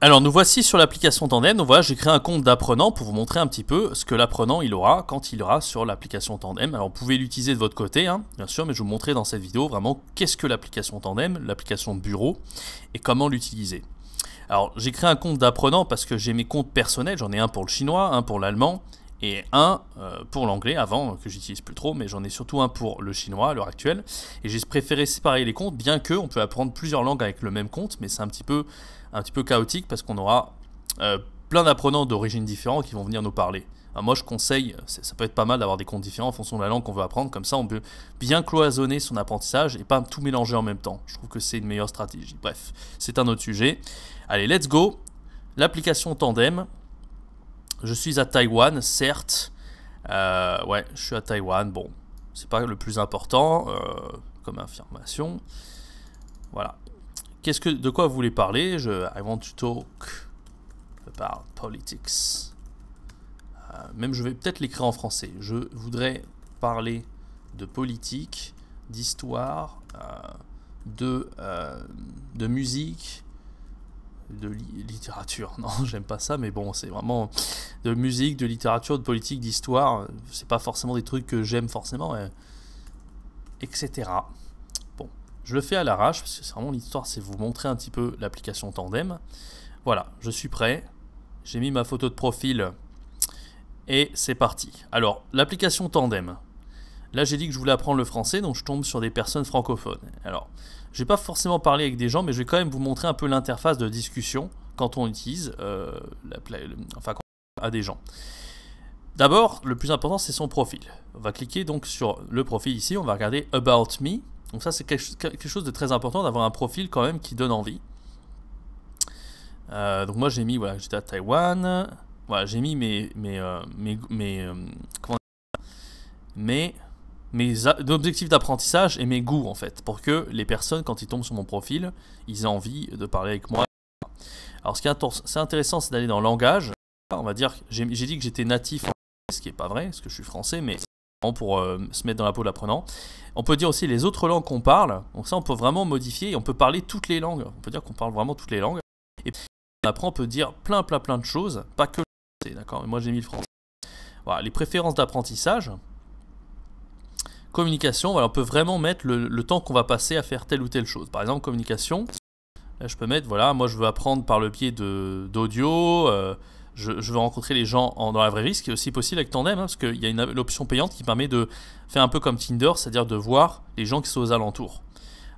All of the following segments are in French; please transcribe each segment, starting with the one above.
Alors nous voici sur l'application Tandem, donc voilà j'ai créé un compte d'apprenant pour vous montrer un petit peu ce que l'apprenant il aura quand il aura sur l'application Tandem. Alors vous pouvez l'utiliser de votre côté hein, bien sûr mais je vais vous montrer dans cette vidéo vraiment qu'est-ce que l'application Tandem, l'application de bureau et comment l'utiliser. Alors j'ai créé un compte d'apprenant parce que j'ai mes comptes personnels, j'en ai un pour le chinois, un pour l'allemand et un euh, pour l'anglais avant, que j'utilise plus trop, mais j'en ai surtout un pour le chinois à l'heure actuelle. Et j'ai préféré séparer les comptes, bien que on peut apprendre plusieurs langues avec le même compte, mais c'est un petit peu, un petit peu chaotique parce qu'on aura euh, plein d'apprenants d'origines différentes qui vont venir nous parler. moi, je conseille, ça peut être pas mal d'avoir des comptes différents en fonction de la langue qu'on veut apprendre, comme ça on peut bien cloisonner son apprentissage et pas tout mélanger en même temps. Je trouve que c'est une meilleure stratégie. Bref, c'est un autre sujet. Allez, let's go l'application Tandem je suis à Taïwan, certes. Euh, ouais, je suis à Taïwan. Bon, c'est pas le plus important euh, comme affirmation. Voilà. Qu'est-ce que, de quoi vous voulez parler Je, I want to talk about politics. Euh, même, je vais peut-être l'écrire en français. Je voudrais parler de politique, d'histoire, de, de musique, de littérature. Non, j'aime pas ça, mais bon, c'est vraiment de musique, de littérature, de politique, d'histoire. C'est pas forcément des trucs que j'aime forcément, euh, etc. Bon, je le fais à l'arrache, parce que c'est vraiment l'histoire, c'est vous montrer un petit peu l'application Tandem. Voilà, je suis prêt. J'ai mis ma photo de profil et c'est parti. Alors, l'application Tandem, Là, j'ai dit que je voulais apprendre le français, donc je tombe sur des personnes francophones. Alors, je n'ai pas forcément parlé avec des gens, mais je vais quand même vous montrer un peu l'interface de discussion quand on utilise, euh, la enfin, quand on à des gens. D'abord, le plus important, c'est son profil. On va cliquer donc sur le profil ici, on va regarder About Me. Donc ça, c'est quelque chose de très important d'avoir un profil quand même qui donne envie. Euh, donc moi, j'ai mis, voilà, j'étais à Taïwan. Voilà, j'ai mis mes, mes, on euh, mes, mes dit, mes mes objectifs d'apprentissage et mes goûts en fait, pour que les personnes quand ils tombent sur mon profil, ils aient envie de parler avec moi. Alors ce qui est intéressant, c'est d'aller dans le langage. On va dire, j'ai dit que j'étais natif, en ce qui n'est pas vrai, parce que je suis français, mais pour euh, se mettre dans la peau de l'apprenant. On peut dire aussi les autres langues qu'on parle. Donc ça, on peut vraiment modifier on peut parler toutes les langues. On peut dire qu'on parle vraiment toutes les langues. Et puis, on apprend, on peut dire plein, plein, plein de choses, pas que le français, d'accord Moi, j'ai mis le français. Voilà, les préférences d'apprentissage communication, on peut vraiment mettre le, temps qu'on va passer à faire telle ou telle chose. Par exemple, communication, je peux mettre, voilà, moi je veux apprendre par le biais d'audio, euh, je, veux rencontrer les gens en, dans la vraie vie, ce qui est aussi possible avec Tandem, hein, parce qu'il y a une l'option payante qui permet de faire un peu comme Tinder, c'est-à-dire de voir les gens qui sont aux alentours.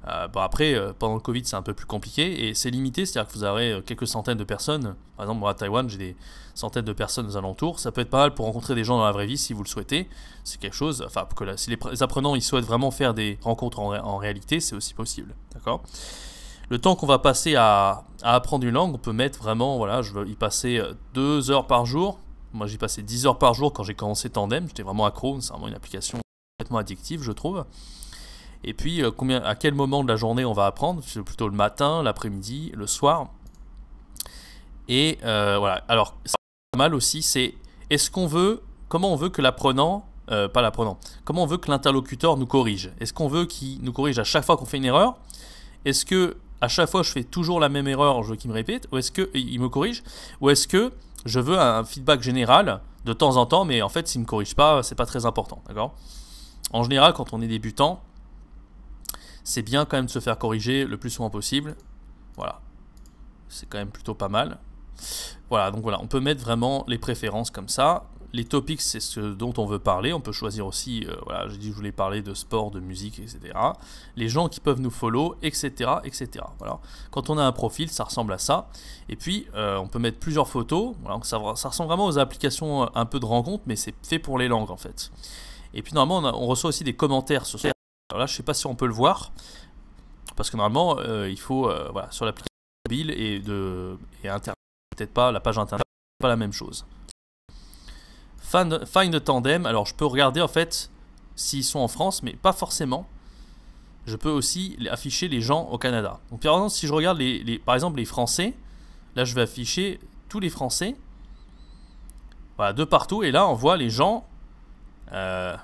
Euh, bon après, euh, pendant le Covid, c'est un peu plus compliqué et c'est limité, c'est-à-dire que vous aurez euh, quelques centaines de personnes. Par exemple, moi à Taïwan, j'ai des centaines de personnes aux alentours. Ça peut être pas mal pour rencontrer des gens dans la vraie vie si vous le souhaitez. C'est quelque chose, enfin, que si les apprenants ils souhaitent vraiment faire des rencontres en, réalité, c'est aussi possible. D'accord le temps qu'on va passer à, apprendre une langue, on peut mettre vraiment, voilà, je veux y passer deux heures par jour. Moi, j'y passais 10 heures par jour quand j'ai commencé Tandem. J'étais vraiment accro. C'est vraiment une application complètement addictive, je trouve. Et puis, euh, combien, à quel moment de la journée on va apprendre C'est plutôt le matin, l'après-midi, le soir. Et euh, voilà. Alors, ça pas mal aussi, c'est est-ce qu'on veut, comment on veut que l'apprenant, euh, pas l'apprenant, comment on veut que l'interlocuteur nous corrige Est-ce qu'on veut qu'il nous corrige à chaque fois qu'on fait une erreur Est-ce que à chaque fois je fais toujours la même erreur, je veux qu'il me répète Ou est-ce qu'il me corrige Ou est-ce que je veux un feedback général de temps en temps, mais en fait, s'il ne me corrige pas, c'est pas très important, d'accord En général, quand on est débutant, c'est bien quand même de se faire corriger le plus souvent possible. Voilà. C'est quand même plutôt pas mal. Voilà, donc voilà, on peut mettre vraiment les préférences comme ça. Les topics, c'est ce dont on veut parler. On peut choisir aussi, euh, voilà, j'ai dit que je voulais parler de sport, de musique, etc. Les gens qui peuvent nous follow, etc., etc. Voilà. Quand on a un profil, ça ressemble à ça. Et puis, euh, on peut mettre plusieurs photos. Voilà, donc ça, ressemble vraiment aux applications euh, un peu de rencontre, mais c'est fait pour les langues en fait. Et puis normalement, on, on reçoit aussi des commentaires sur ce alors là, je ne sais pas si on peut le voir, parce que normalement, euh, il faut, euh, voilà, sur l'application mobile et, de, Internet, peut-être pas la page Internet, pas la même chose. Find, find Tandem, alors je peux regarder en fait s'ils sont en France, mais pas forcément. Je peux aussi afficher les gens au Canada. Donc par exemple, si je regarde les, par exemple les Français, là je vais afficher tous les Français, voilà, de partout, et là on voit les gens... Euh,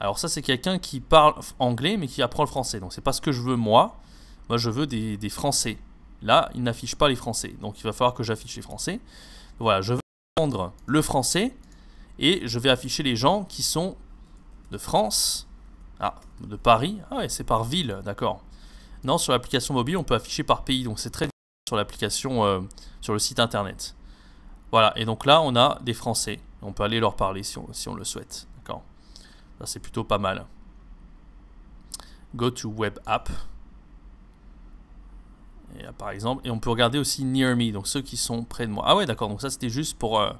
alors ça, c'est quelqu'un qui parle anglais mais qui apprend le français. Donc c'est pas ce que je veux moi. Moi, je veux des, Français. Là, il n'affiche pas les Français. Donc il va falloir que j'affiche les Français. Voilà, je vais prendre le français et je vais afficher les gens qui sont de France. Ah, de Paris. Ah ouais, c'est par ville, d'accord. Non, sur l'application mobile, on peut afficher par pays. Donc c'est très différent sur l'application, euh, sur le site internet. Voilà, et donc là, on a des Français. On peut aller leur parler si si on le souhaite. D'accord ben, c'est plutôt pas mal. Go to Web App. Et euh, par exemple, et on peut regarder aussi Near Me, donc ceux qui sont près de moi. Ah ouais, d'accord, donc ça c'était juste pour euh,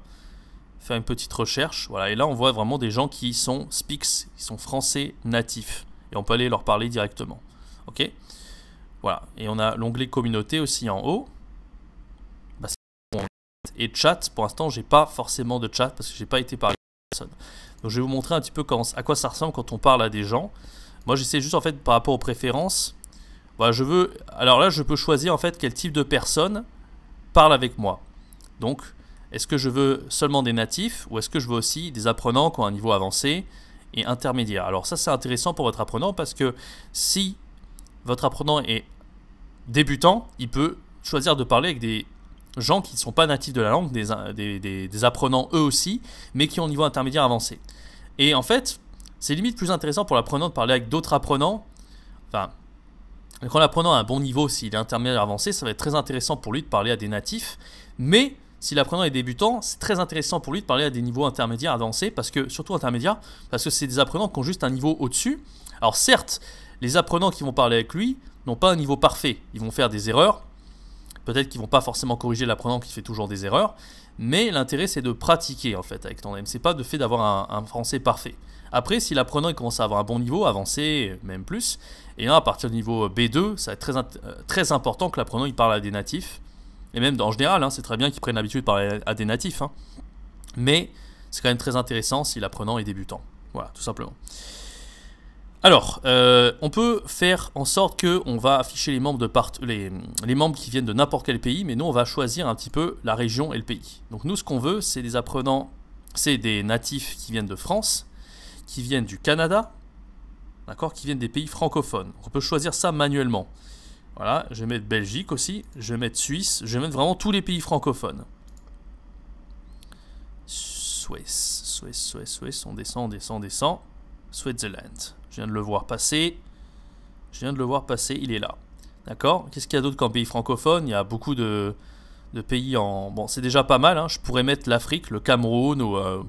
faire une petite recherche. Voilà, et là on voit vraiment des gens qui sont speaks, qui sont français natifs. Et on peut aller leur parler directement. Ok Voilà, et on a l'onglet communauté aussi en haut. Bah, et chat, pour l'instant, j'ai pas forcément de chat parce que j'ai pas été par personne. Donc je vais vous montrer un petit peu à quoi ça ressemble quand on parle à des gens. Moi j'essaie juste en fait par rapport aux préférences. je veux, alors là je peux choisir en fait quel type de personne parle avec moi. Donc est-ce que je veux seulement des natifs ou est-ce que je veux aussi des apprenants qui ont un niveau avancé et intermédiaire Alors ça c'est intéressant pour votre apprenant parce que si votre apprenant est débutant, il peut choisir de parler avec des gens qui ne sont pas natifs de la langue, des, apprenants eux aussi, mais qui ont un niveau intermédiaire avancé. Et en fait, c'est limite plus intéressant pour l'apprenant de parler avec d'autres apprenants. Enfin, quand l'apprenant a un bon niveau, s'il est intermédiaire avancé, ça va être très intéressant pour lui de parler à des natifs. Mais si l'apprenant est débutant, c'est très intéressant pour lui de parler à des niveaux intermédiaires avancés, parce que, surtout intermédiaires, parce que c'est des apprenants qui ont juste un niveau au-dessus. Alors certes, les apprenants qui vont parler avec lui n'ont pas un niveau parfait. Ils vont faire des erreurs, Peut-être qu'ils vont pas forcément corriger l'apprenant qui fait toujours des erreurs, mais l'intérêt c'est de pratiquer en fait avec M. c'est pas de fait d'avoir un, français parfait. Après, si l'apprenant commence à avoir un bon niveau, avancé, même plus, et à partir du niveau B2, ça va être très, euh, très important que l'apprenant il parle à des natifs, et même en général, hein, c'est très bien qu'ils prennent l'habitude de parler à des natifs, hein. mais c'est quand même très intéressant si l'apprenant est débutant. Voilà, tout simplement. Alors, euh, on peut faire en sorte que on va afficher les membres, de part... les, membres qui viennent de n'importe quel pays, mais nous on va choisir un petit peu la région et le pays. Donc nous ce qu'on veut, c'est des apprenants, c'est des natifs qui viennent de France, qui viennent du Canada, d'accord, qui viennent des pays francophones. On peut choisir ça manuellement. Voilà, je vais mettre Belgique aussi, je vais mettre Suisse, je vais mettre vraiment tous les pays francophones. Suisse, Suisse, Suisse, Suisse, on descend, on descend, on descend. Switzerland. Je viens de le voir passer. Je viens de le voir passer, il est là. D'accord Qu'est-ce qu'il y a d'autre qu'en pays francophone Il y a beaucoup de, pays en... Bon, c'est déjà pas mal, hein. je pourrais mettre l'Afrique, le Cameroun ou... Euh,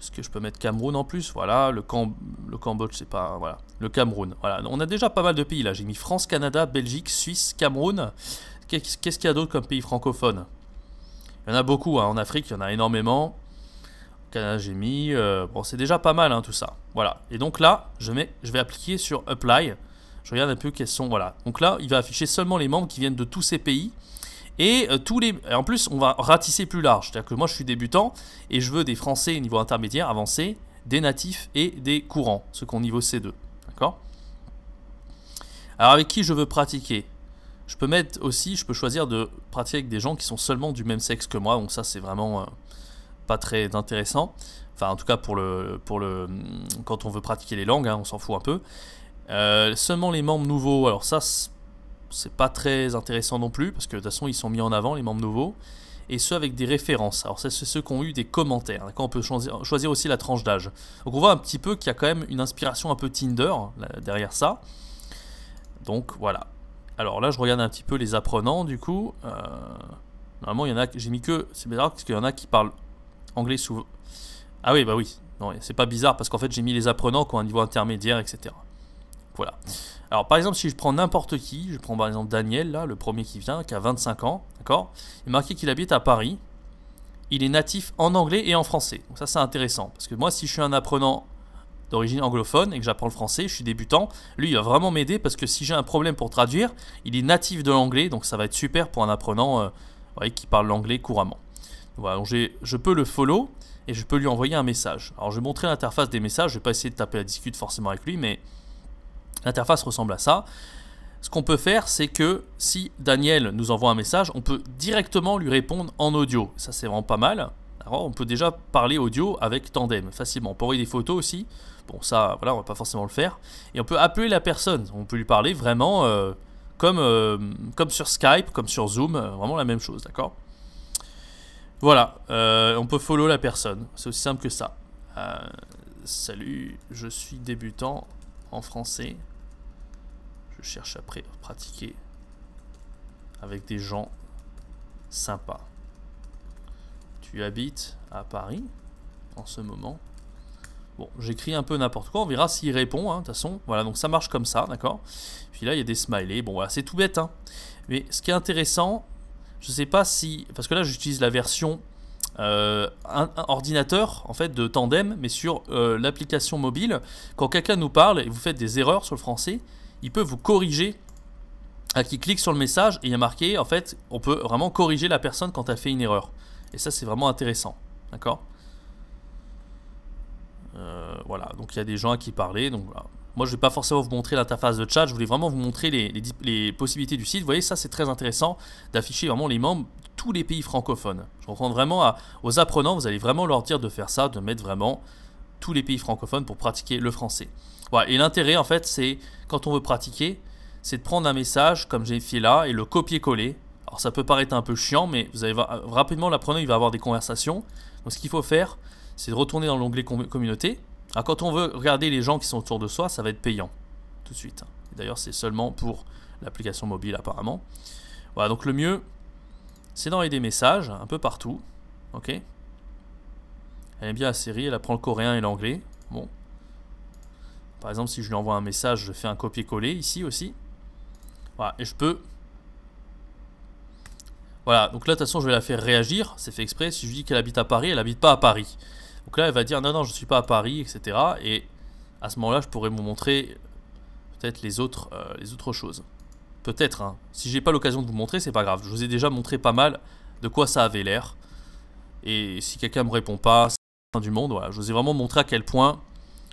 est-ce que je peux mettre Cameroun en plus Voilà, le, Cam... le Cambodge, c'est pas... Voilà, le Cameroun. Voilà, on a déjà pas mal de pays là. J'ai mis France, Canada, Belgique, Suisse, Cameroun. Qu'est-ce qu'il y a d'autre comme pays francophone Il y en a beaucoup, hein, en Afrique, il y en a énormément j'ai mis. Euh, bon, c'est déjà pas mal hein, tout ça. Voilà. Et donc là, je, mets, je vais appliquer sur Apply. Je regarde un peu quels sont. Voilà. Donc là, il va afficher seulement les membres qui viennent de tous ces pays. Et euh, tous les. en plus, on va ratisser plus large. C'est-à-dire que moi, je suis débutant et je veux des Français au niveau intermédiaire, avancé, des natifs et des courants, ceux qui ont niveau C2. D'accord Alors, avec qui je veux pratiquer Je peux mettre aussi, je peux choisir de pratiquer avec des gens qui sont seulement du même sexe que moi. Donc, ça, c'est vraiment. Euh, pas très intéressant. Enfin, en tout cas, pour le, pour le, quand on veut pratiquer les langues, hein, on s'en fout un peu. Euh, seulement les membres nouveaux, alors ça, c'est pas très intéressant non plus, parce que de toute façon, ils sont mis en avant, les membres nouveaux. Et ceux avec des références. Alors, c'est ceux qui ont eu des commentaires. D'accord on peut choisir, aussi la tranche d'âge. Donc, on voit un petit peu qu'il y a quand même une inspiration un peu Tinder derrière ça. Donc, voilà. Alors là, je regarde un petit peu les apprenants, du coup. Euh, normalement, il y en a, j'ai mis que, c'est bizarre parce qu'il y en a qui parlent anglais souvent. Ah oui, bah oui. C'est pas bizarre parce qu'en fait j'ai mis les apprenants qui ont un niveau intermédiaire, etc. Voilà. Alors par exemple si je prends n'importe qui, je prends par exemple Daniel, là, le premier qui vient, qui a 25 ans, d'accord Il marqué qu'il habite à Paris. Il est natif en anglais et en français. Donc ça c'est intéressant parce que moi si je suis un apprenant d'origine anglophone et que j'apprends le français, je suis débutant, lui il va vraiment m'aider parce que si j'ai un problème pour traduire, il est natif de l'anglais, donc ça va être super pour un apprenant euh, qui parle l'anglais couramment. Voilà, donc je peux le follow et je peux lui envoyer un message. Alors je vais montrer l'interface des messages, je ne vais pas essayer de taper la discute forcément avec lui, mais l'interface ressemble à ça. Ce qu'on peut faire, c'est que si Daniel nous envoie un message, on peut directement lui répondre en audio. Ça, c'est vraiment pas mal. Alors, on peut déjà parler audio avec Tandem facilement. On peut envoyer des photos aussi. Bon, ça, voilà, on va pas forcément le faire. Et on peut appeler la personne. On peut lui parler vraiment euh, comme, euh, comme sur Skype, comme sur Zoom, euh, vraiment la même chose, d'accord voilà, euh, on peut follow la personne, c'est aussi simple que ça. Euh, salut, je suis débutant en français. Je cherche à pratiquer avec des gens sympas. Tu habites à Paris en ce moment. Bon, j'écris un peu n'importe quoi, on verra s'il répond, hein, de toute façon. Voilà, donc ça marche comme ça, d'accord Puis là, il y a des smileys, bon voilà, c'est tout bête, hein. Mais ce qui est intéressant, je sais pas si... Parce que là, j'utilise la version euh, ordinateur en fait de tandem mais sur euh, l'application mobile quand quelqu'un nous parle et vous faites des erreurs sur le français il peut vous corriger à qui clique sur le message et il y a marqué en fait on peut vraiment corriger la personne quand elle fait une erreur et ça c'est vraiment intéressant d'accord euh, voilà donc il y a des gens à qui parler donc voilà. Moi, je ne vais pas forcément vous montrer l'interface de chat, je voulais vraiment vous montrer les, possibilités du site. Vous voyez, ça, c'est très intéressant d'afficher vraiment les membres tous les pays francophones. Je recommande vraiment aux apprenants, vous allez vraiment leur dire de faire ça, de mettre vraiment tous les pays francophones pour pratiquer le français. Voilà, et l'intérêt, en fait, c'est quand on veut pratiquer, c'est de prendre un message comme j'ai fait là et le copier-coller. Alors, ça peut paraître un peu chiant, mais vous allez euh, rapidement, l'apprenant, il va avoir des conversations. Donc, ce qu'il faut faire, c'est de retourner dans l'onglet communauté alors quand on veut regarder les gens qui sont autour de soi, ça va être payant tout de suite. D'ailleurs, c'est seulement pour l'application mobile apparemment. Voilà, donc le mieux, c'est d'envoyer des messages un peu partout. Ok Elle aime bien la série, elle apprend le coréen et l'anglais. Bon. Par exemple, si je lui envoie un message, je fais un copier-coller ici aussi. Voilà, et je peux... Voilà, donc là, de toute façon, je vais la faire réagir, c'est fait exprès. Si je dis qu'elle habite à Paris, elle habite pas à Paris. Donc là, elle va dire non, non, je ne suis pas à Paris, etc. Et à ce moment-là, je pourrais vous montrer peut-être les, autres, euh, les autres choses. Peut-être, hein. Si j'ai pas l'occasion de vous montrer, c'est pas grave. Je vous ai déjà montré pas mal de quoi ça avait l'air. Et si quelqu'un me répond pas, c'est la fin du monde. je vous ai vraiment montré à quel point,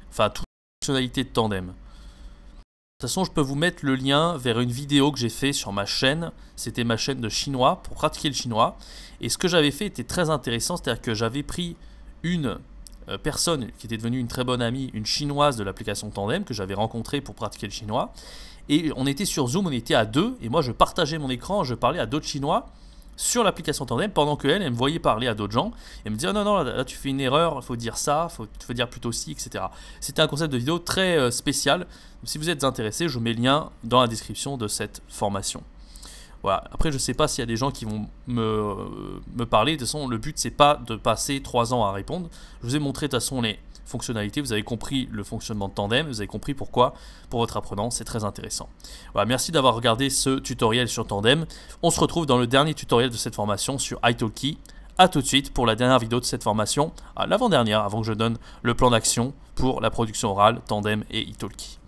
enfin, toutes les fonctionnalités de tandem. De toute façon, je peux vous mettre le lien vers une vidéo que j'ai fait sur ma chaîne. C'était ma chaîne de chinois pour pratiquer le chinois. Et ce que j'avais fait était très intéressant, c'est-à-dire que j'avais pris une euh, personne qui était devenue une très bonne amie, une chinoise de l'application Tandem que j'avais rencontrée pour pratiquer le chinois. Et on était sur Zoom, on était à deux, et moi je partageais mon écran, je parlais à d'autres chinois sur l'application Tandem pendant que elle, me voyait parler à d'autres gens et me disait, oh non, non, là, tu fais une erreur, il faut dire ça, faut, faut dire plutôt ci, etc. C'était un concept de vidéo très euh, spécial. Si vous êtes intéressé, je mets le lien dans la description de cette formation. Après, je ne sais pas s'il y a des gens qui vont me, me parler. De toute façon, le but, c'est pas de passer 3 ans à répondre. Je vous ai montré, de toute façon, les fonctionnalités. Vous avez compris le fonctionnement de Tandem. Vous avez compris pourquoi, pour votre apprenant, c'est très intéressant. Voilà. Merci d'avoir regardé ce tutoriel sur Tandem. On se retrouve dans le dernier tutoriel de cette formation sur Italki. A tout de suite pour la dernière vidéo de cette formation, l'avant-dernière, avant que je donne le plan d'action pour la production orale, Tandem et Italki.